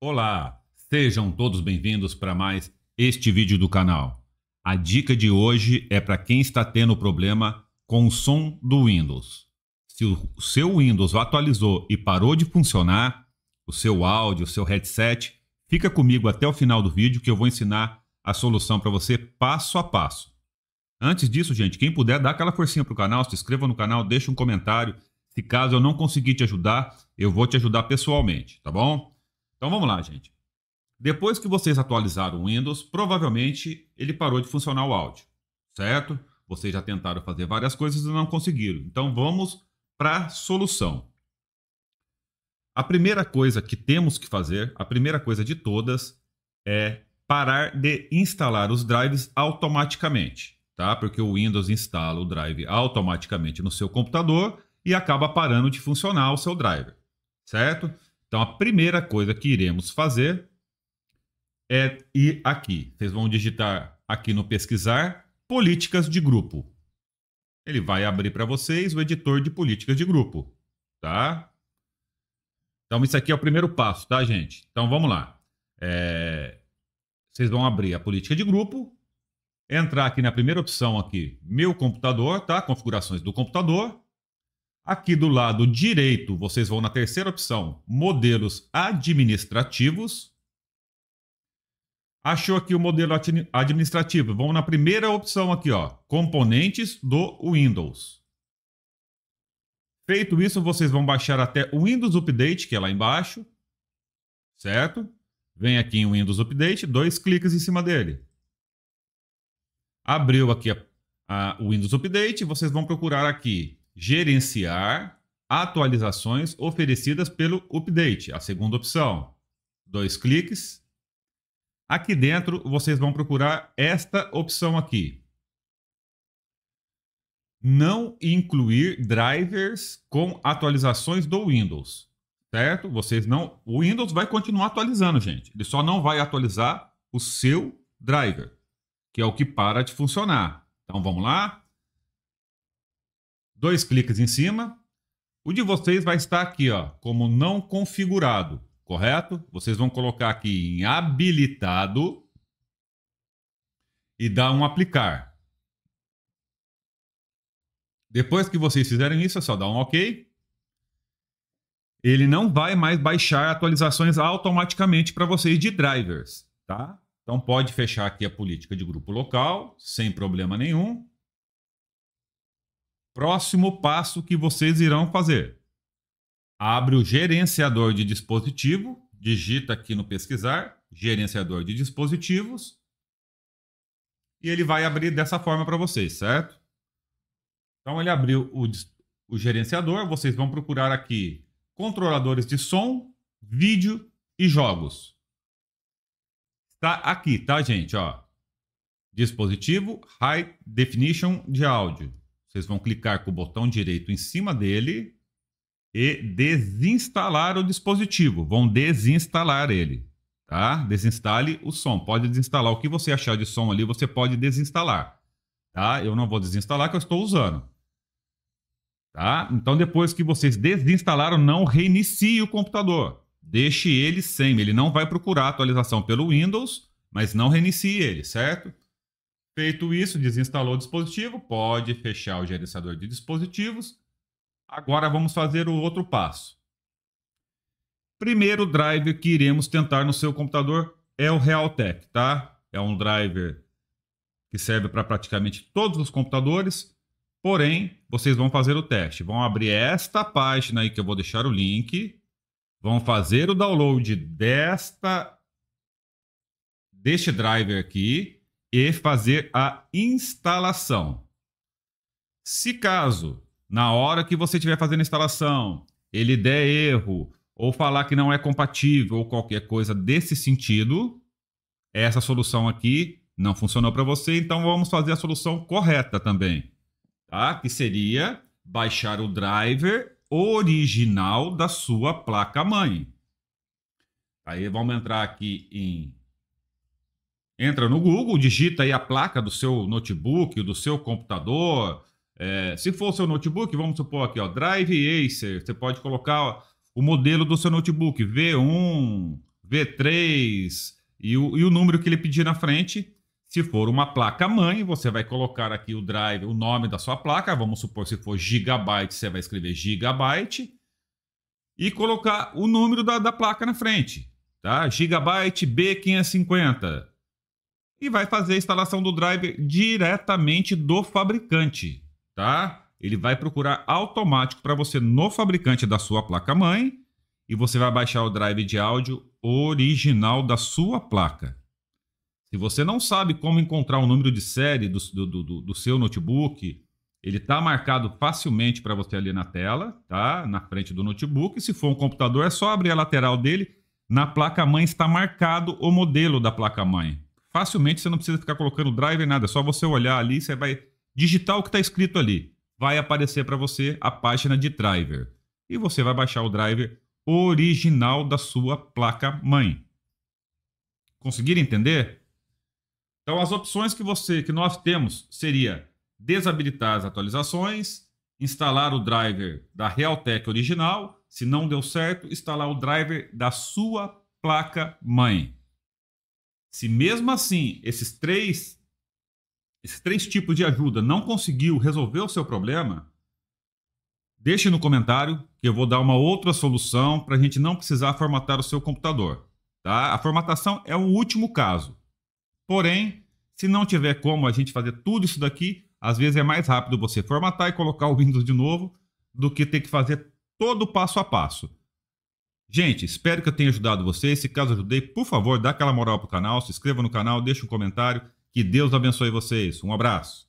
Olá, sejam todos bem-vindos para mais este vídeo do canal. A dica de hoje é para quem está tendo problema com o som do Windows. Se o seu Windows atualizou e parou de funcionar, o seu áudio, o seu headset, fica comigo até o final do vídeo que eu vou ensinar a solução para você passo a passo. Antes disso, gente, quem puder, dá aquela forcinha para o canal, se inscreva no canal, deixa um comentário. Se caso eu não conseguir te ajudar, eu vou te ajudar pessoalmente, tá bom? Então vamos lá, gente. Depois que vocês atualizaram o Windows, provavelmente ele parou de funcionar o áudio, certo? Vocês já tentaram fazer várias coisas e não conseguiram. Então vamos para a solução. A primeira coisa que temos que fazer, a primeira coisa de todas, é parar de instalar os drives automaticamente, tá? Porque o Windows instala o drive automaticamente no seu computador e acaba parando de funcionar o seu driver, certo? Então, a primeira coisa que iremos fazer é ir aqui. Vocês vão digitar aqui no pesquisar políticas de grupo. Ele vai abrir para vocês o editor de políticas de grupo, tá? Então, isso aqui é o primeiro passo, tá, gente? Então, vamos lá. É... Vocês vão abrir a política de grupo, entrar aqui na primeira opção aqui, meu computador, tá? Configurações do computador. Aqui do lado direito, vocês vão na terceira opção, modelos administrativos. Achou aqui o modelo administrativo, vão na primeira opção aqui, ó, componentes do Windows. Feito isso, vocês vão baixar até o Windows Update, que é lá embaixo, certo? Vem aqui em Windows Update, dois cliques em cima dele. Abriu aqui o Windows Update, vocês vão procurar aqui gerenciar atualizações oferecidas pelo update, a segunda opção. Dois cliques. Aqui dentro vocês vão procurar esta opção aqui. Não incluir drivers com atualizações do Windows, certo? Vocês não, o Windows vai continuar atualizando, gente. Ele só não vai atualizar o seu driver, que é o que para de funcionar. Então vamos lá dois cliques em cima, o de vocês vai estar aqui, ó, como não configurado, correto? Vocês vão colocar aqui em habilitado e dar um aplicar. Depois que vocês fizerem isso, é só dar um OK. Ele não vai mais baixar atualizações automaticamente para vocês de drivers, tá? Então pode fechar aqui a política de grupo local, sem problema nenhum. Próximo passo que vocês irão fazer: abre o gerenciador de dispositivo, digita aqui no pesquisar, gerenciador de dispositivos, e ele vai abrir dessa forma para vocês, certo? Então ele abriu o, o gerenciador, vocês vão procurar aqui controladores de som, vídeo e jogos. Está aqui, tá, gente? Ó. Dispositivo High Definition de áudio. Vocês vão clicar com o botão direito em cima dele e desinstalar o dispositivo. Vão desinstalar ele, tá? Desinstale o som. Pode desinstalar o que você achar de som ali, você pode desinstalar, tá? Eu não vou desinstalar que eu estou usando. Tá? Então depois que vocês desinstalaram, não reinicie o computador. Deixe ele sem, ele não vai procurar atualização pelo Windows, mas não reinicie ele, certo? Feito isso, desinstalou o dispositivo, pode fechar o gerenciador de dispositivos. Agora vamos fazer o outro passo. Primeiro driver que iremos tentar no seu computador é o Realtek, tá? É um driver que serve para praticamente todos os computadores. Porém, vocês vão fazer o teste. Vão abrir esta página aí que eu vou deixar o link. Vão fazer o download desta deste driver aqui e fazer a instalação. Se caso, na hora que você estiver fazendo a instalação, ele der erro ou falar que não é compatível ou qualquer coisa desse sentido, essa solução aqui não funcionou para você, então vamos fazer a solução correta também, tá? Que seria baixar o driver original da sua placa mãe. Aí vamos entrar aqui em entra no Google, digita aí a placa do seu notebook, do seu computador. É, se for seu notebook, vamos supor aqui, ó, Drive Acer, você pode colocar ó, o modelo do seu notebook, V1, V3 e o, e o número que ele pedir na frente. Se for uma placa mãe, você vai colocar aqui o drive, o nome da sua placa. Vamos supor, se for gigabyte, você vai escrever gigabyte e colocar o número da, da placa na frente, tá? Gigabyte B550 e vai fazer a instalação do driver diretamente do fabricante, tá? Ele vai procurar automático para você no fabricante da sua placa-mãe e você vai baixar o drive de áudio original da sua placa. Se você não sabe como encontrar o número de série do, do, do, do seu notebook, ele está marcado facilmente para você ali na tela, tá? Na frente do notebook. Se for um computador, é só abrir a lateral dele. Na placa-mãe está marcado o modelo da placa-mãe facilmente você não precisa ficar colocando driver nada, é só você olhar ali, você vai digitar o que está escrito ali. Vai aparecer para você a página de driver. E você vai baixar o driver original da sua placa mãe. Conseguiram entender? Então as opções que você que nós temos seria desabilitar as atualizações, instalar o driver da Realtek original, se não deu certo, instalar o driver da sua placa mãe. Se mesmo assim esses três, esses três tipos de ajuda não conseguiu resolver o seu problema, deixe no comentário que eu vou dar uma outra solução para a gente não precisar formatar o seu computador. Tá? A formatação é o último caso. Porém, se não tiver como a gente fazer tudo isso daqui, às vezes é mais rápido você formatar e colocar o Windows de novo do que ter que fazer todo o passo a passo. Gente, espero que eu tenha ajudado vocês. Se caso ajudei, por favor, dá aquela moral pro canal, se inscreva no canal, deixa um comentário. Que Deus abençoe vocês. Um abraço.